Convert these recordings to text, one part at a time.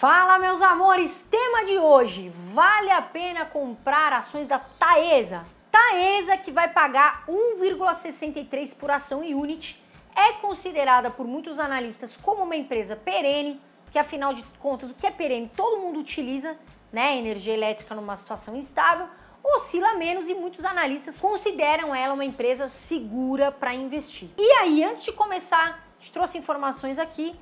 Fala, meus amores! Tema de hoje: vale a pena comprar ações da Taesa? Taesa, que vai pagar 1,63 por ação e unit, é considerada por muitos analistas como uma empresa perene, que afinal de contas, o que é perene? Todo mundo utiliza, né? Energia elétrica numa situação instável, oscila menos e muitos analistas consideram ela uma empresa segura para investir. E aí, antes de começar, te trouxe informações aqui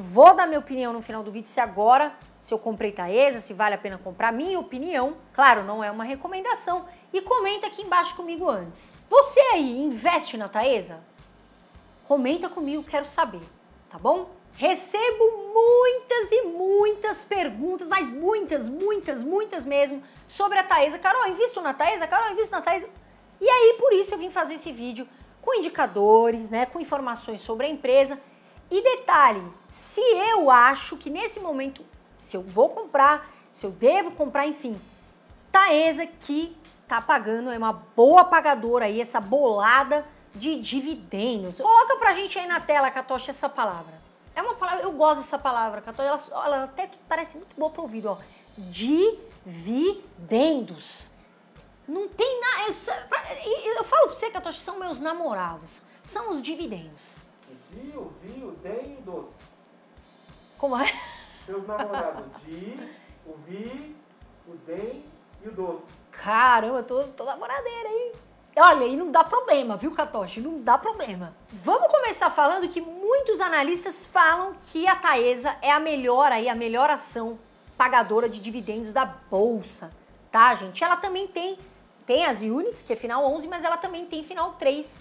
Vou dar minha opinião no final do vídeo se agora, se eu comprei Taesa, se vale a pena comprar. Minha opinião, claro, não é uma recomendação. E comenta aqui embaixo comigo antes. Você aí investe na Taesa? Comenta comigo, quero saber, tá bom? Recebo muitas e muitas perguntas, mas muitas, muitas, muitas mesmo, sobre a Taesa. Carol, invisto na Taesa? Carol, invisto na Taesa? E aí, por isso eu vim fazer esse vídeo com indicadores, né, com informações sobre a empresa e detalhe, se eu acho que nesse momento, se eu vou comprar, se eu devo comprar, enfim, Taesa que tá pagando, é uma boa pagadora aí, essa bolada de dividendos. Coloca pra gente aí na tela, Catocha, essa palavra. É uma palavra, eu gosto dessa palavra, Catocha, ela, ela até que parece muito boa pro ouvido, ó. Dividendos. Não tem nada, eu, eu, falo pra você, Catocha, são meus namorados, são os dividendos vi o dei o doce. Como é? Seus namorados, o vi, o tem e o doce. Caramba, eu tô, tô namoradeira, hein? Olha, e não dá problema, viu, Katoshi? Não dá problema. Vamos começar falando que muitos analistas falam que a Taesa é a melhor aí, a melhor ação pagadora de dividendos da bolsa, tá, gente? Ela também tem tem as units, que é final 11, mas ela também tem final 3,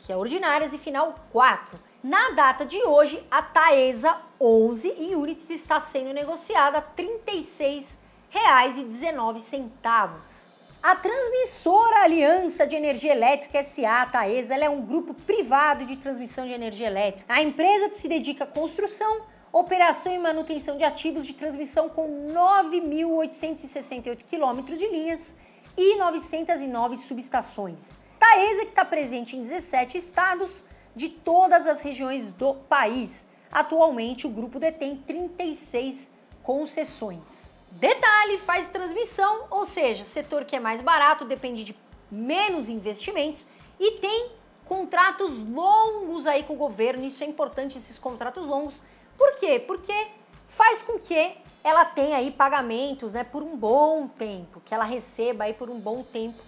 que é ordinárias e final 4. Na data de hoje, a Taesa 11 e units está sendo negociada a R$ 36,19. A transmissora Aliança de Energia Elétrica SA, a Taesa, é um grupo privado de transmissão de energia elétrica. A empresa se dedica à construção, operação e manutenção de ativos de transmissão com 9.868 quilômetros de linhas e 909 subestações. Taesa, que está presente em 17 estados, de todas as regiões do país. Atualmente, o grupo detém 36 concessões. Detalhe: faz transmissão, ou seja, setor que é mais barato, depende de menos investimentos e tem contratos longos aí com o governo. Isso é importante, esses contratos longos. Por quê? Porque faz com que ela tenha aí pagamentos né, por um bom tempo, que ela receba aí por um bom tempo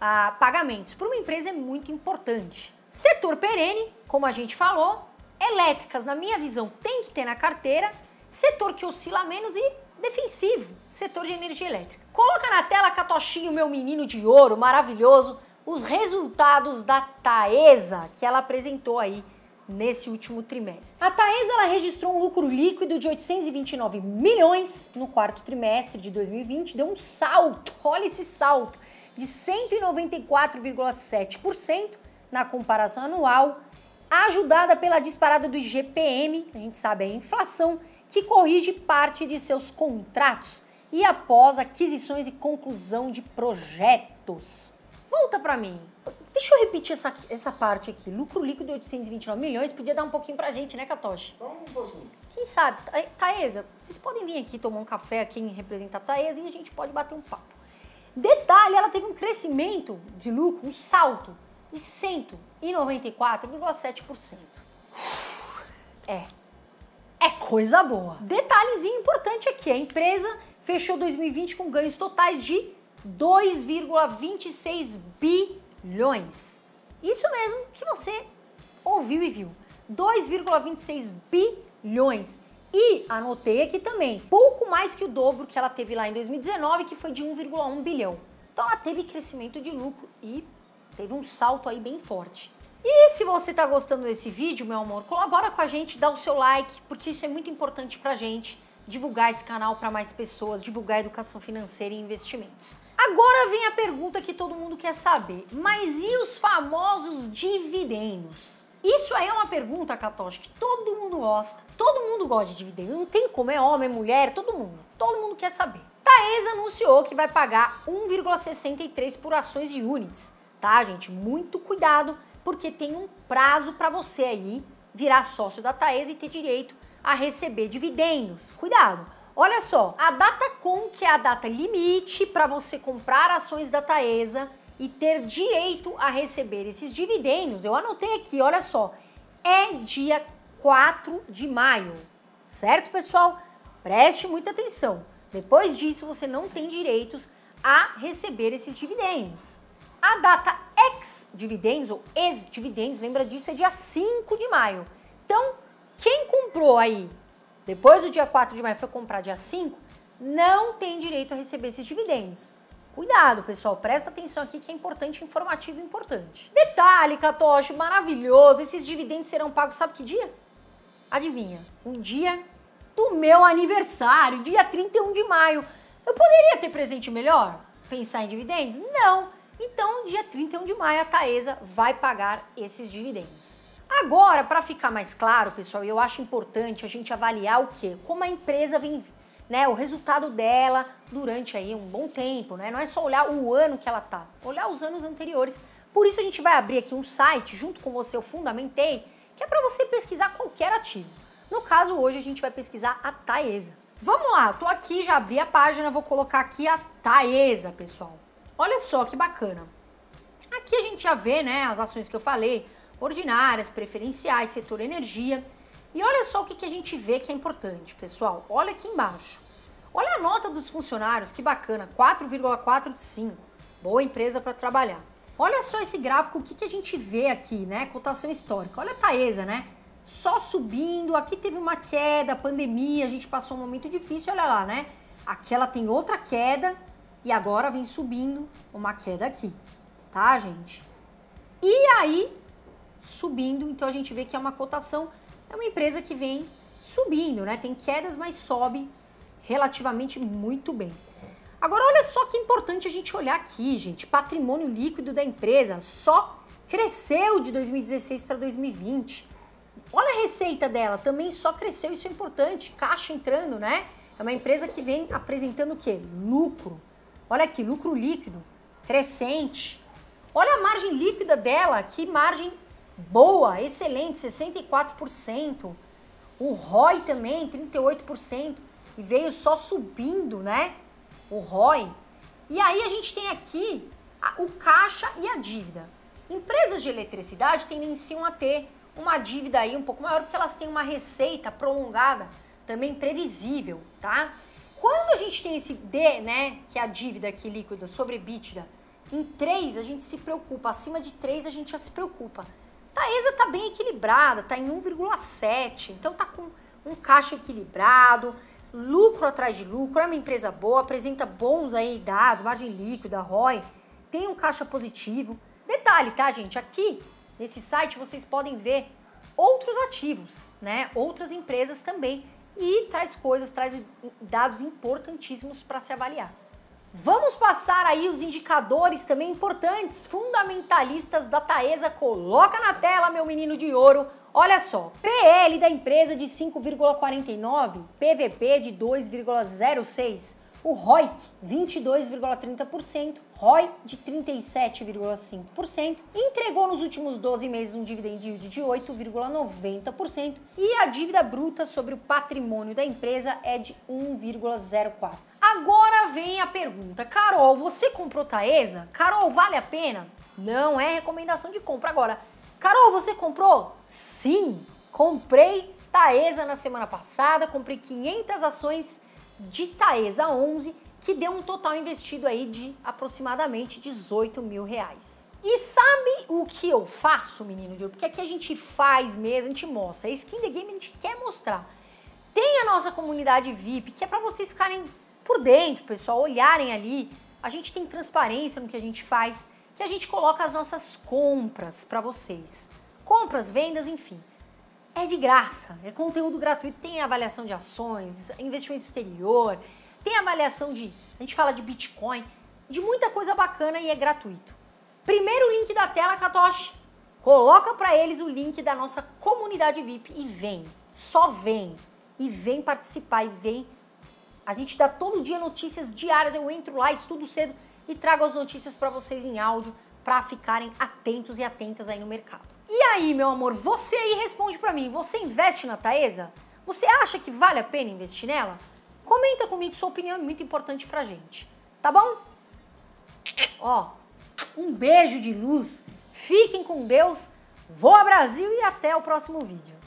ah, pagamentos. Para uma empresa é muito importante. Setor perene, como a gente falou, elétricas, na minha visão, tem que ter na carteira, setor que oscila menos e defensivo, setor de energia elétrica. Coloca na tela, Catochinho, meu menino de ouro, maravilhoso, os resultados da Taesa que ela apresentou aí nesse último trimestre. A Taesa ela registrou um lucro líquido de 829 milhões no quarto trimestre de 2020, deu um salto, olha esse salto, de 194,7% na comparação anual, ajudada pela disparada do IGPM, a gente sabe a inflação, que corrige parte de seus contratos e após aquisições e conclusão de projetos. Volta para mim. Deixa eu repetir essa, essa parte aqui. Lucro líquido de 829 milhões podia dar um pouquinho pra gente, né, Katoshi? Só um pouquinho. Quem sabe? Taesa, vocês podem vir aqui tomar um café, em representa a Taesa, e a gente pode bater um papo. Detalhe, ela teve um crescimento de lucro, um salto de 194,7%. É. É coisa boa. Detalhezinho importante aqui, a empresa fechou 2020 com ganhos totais de 2,26 bilhões. Isso mesmo que você ouviu e viu. 2,26 bilhões. E anotei aqui também, pouco mais que o dobro que ela teve lá em 2019, que foi de 1,1 bilhão. Então ela teve crescimento de lucro e Teve um salto aí bem forte. E se você está gostando desse vídeo, meu amor, colabora com a gente, dá o seu like, porque isso é muito importante pra gente divulgar esse canal para mais pessoas, divulgar educação financeira e investimentos. Agora vem a pergunta que todo mundo quer saber: mas e os famosos dividendos? Isso aí é uma pergunta, Katoshi, que todo mundo gosta. Todo mundo gosta de dividendos Não tem como, é homem, é mulher, todo mundo. Todo mundo quer saber. Taesa anunciou que vai pagar 1,63 por ações e units tá, gente? Muito cuidado, porque tem um prazo para você aí virar sócio da Taesa e ter direito a receber dividendos. Cuidado. Olha só, a data com que é a data limite para você comprar ações da Taesa e ter direito a receber esses dividendos. Eu anotei aqui, olha só, é dia 4 de maio. Certo, pessoal? Preste muita atenção. Depois disso, você não tem direitos a receber esses dividendos. A data ex-dividendos ou ex-dividendos, lembra disso, é dia 5 de maio. Então, quem comprou aí depois do dia 4 de maio foi comprar dia 5, não tem direito a receber esses dividendos. Cuidado, pessoal, presta atenção aqui que é importante, informativo importante. Detalhe, Catoche, maravilhoso, esses dividendos serão pagos sabe que dia? Adivinha, um dia do meu aniversário, dia 31 de maio. Eu poderia ter presente melhor? Pensar em dividendos? Não. Então, dia 31 de maio, a Taesa vai pagar esses dividendos. Agora, para ficar mais claro, pessoal, eu acho importante a gente avaliar o quê? Como a empresa vem, né, o resultado dela durante aí um bom tempo, né? Não é só olhar o ano que ela tá, olhar os anos anteriores. Por isso a gente vai abrir aqui um site junto com você, eu fundamentei, que é para você pesquisar qualquer ativo. No caso, hoje a gente vai pesquisar a Taesa. Vamos lá, tô aqui, já abri a página, vou colocar aqui a Taesa, pessoal. Olha só que bacana. Aqui a gente já vê né, as ações que eu falei, ordinárias, preferenciais, setor energia. E olha só o que, que a gente vê que é importante, pessoal. Olha aqui embaixo. Olha a nota dos funcionários, que bacana, 4,4 de 5. Boa empresa para trabalhar. Olha só esse gráfico, o que, que a gente vê aqui, né? Cotação histórica. Olha a Taesa, né? Só subindo, aqui teve uma queda, pandemia, a gente passou um momento difícil, olha lá, né? Aqui ela tem outra queda, e agora vem subindo uma queda aqui, tá, gente? E aí, subindo, então a gente vê que é uma cotação, é uma empresa que vem subindo, né? Tem quedas, mas sobe relativamente muito bem. Agora, olha só que importante a gente olhar aqui, gente. Patrimônio líquido da empresa só cresceu de 2016 para 2020. Olha a receita dela, também só cresceu, isso é importante. Caixa entrando, né? É uma empresa que vem apresentando o quê? Lucro. Olha aqui, lucro líquido, crescente. Olha a margem líquida dela, que margem boa, excelente, 64%. O ROI também, 38%. E veio só subindo, né? O ROI. E aí a gente tem aqui o caixa e a dívida. Empresas de eletricidade tendenciam a ter uma dívida aí um pouco maior, porque elas têm uma receita prolongada, também previsível, tá? Quando a gente tem esse D, né, que é a dívida aqui é líquida sobre EBITDA, em 3 a gente se preocupa, acima de 3 a gente já se preocupa. Taesa está bem equilibrada, está em 1,7, então está com um caixa equilibrado, lucro atrás de lucro, é uma empresa boa, apresenta bons aí dados, margem líquida, ROI, tem um caixa positivo. Detalhe, tá, gente? Aqui nesse site vocês podem ver outros ativos, né? Outras empresas também e traz coisas, traz dados importantíssimos para se avaliar. Vamos passar aí os indicadores também importantes, fundamentalistas da Taesa. Coloca na tela, meu menino de ouro. Olha só, PL da empresa de 5,49, PVP de 2,06, o ROIC 22,30%, ROI de 37,5%, entregou nos últimos 12 meses um dividend yield de 8,90% e a dívida bruta sobre o patrimônio da empresa é de 1,04%. Agora vem a pergunta, Carol, você comprou Taesa? Carol, vale a pena? Não é recomendação de compra. Agora, Carol, você comprou? Sim, comprei Taesa na semana passada, comprei 500 ações de Taesa 11 que deu um total investido aí de aproximadamente 18 mil reais. E sabe o que eu faço, menino de ouro? Porque aqui a gente faz mesmo, a gente mostra. A é skin the game a gente quer mostrar. Tem a nossa comunidade VIP, que é para vocês ficarem por dentro, pessoal, olharem ali. A gente tem transparência no que a gente faz, que a gente coloca as nossas compras para vocês. Compras, vendas, enfim. É de graça, é conteúdo gratuito, tem avaliação de ações, investimento exterior, tem avaliação de, a gente fala de Bitcoin, de muita coisa bacana e é gratuito. Primeiro link da tela, Katoshi. Coloca para eles o link da nossa comunidade VIP e vem. Só vem. E vem participar e vem. A gente dá todo dia notícias diárias. Eu entro lá, estudo cedo e trago as notícias para vocês em áudio para ficarem atentos e atentas aí no mercado. E aí, meu amor, você aí responde para mim. Você investe na Taesa? Você acha que vale a pena investir nela? Comenta comigo sua opinião, é muito importante pra gente. Tá bom? Ó, um beijo de luz. Fiquem com Deus. vou ao Brasil e até o próximo vídeo.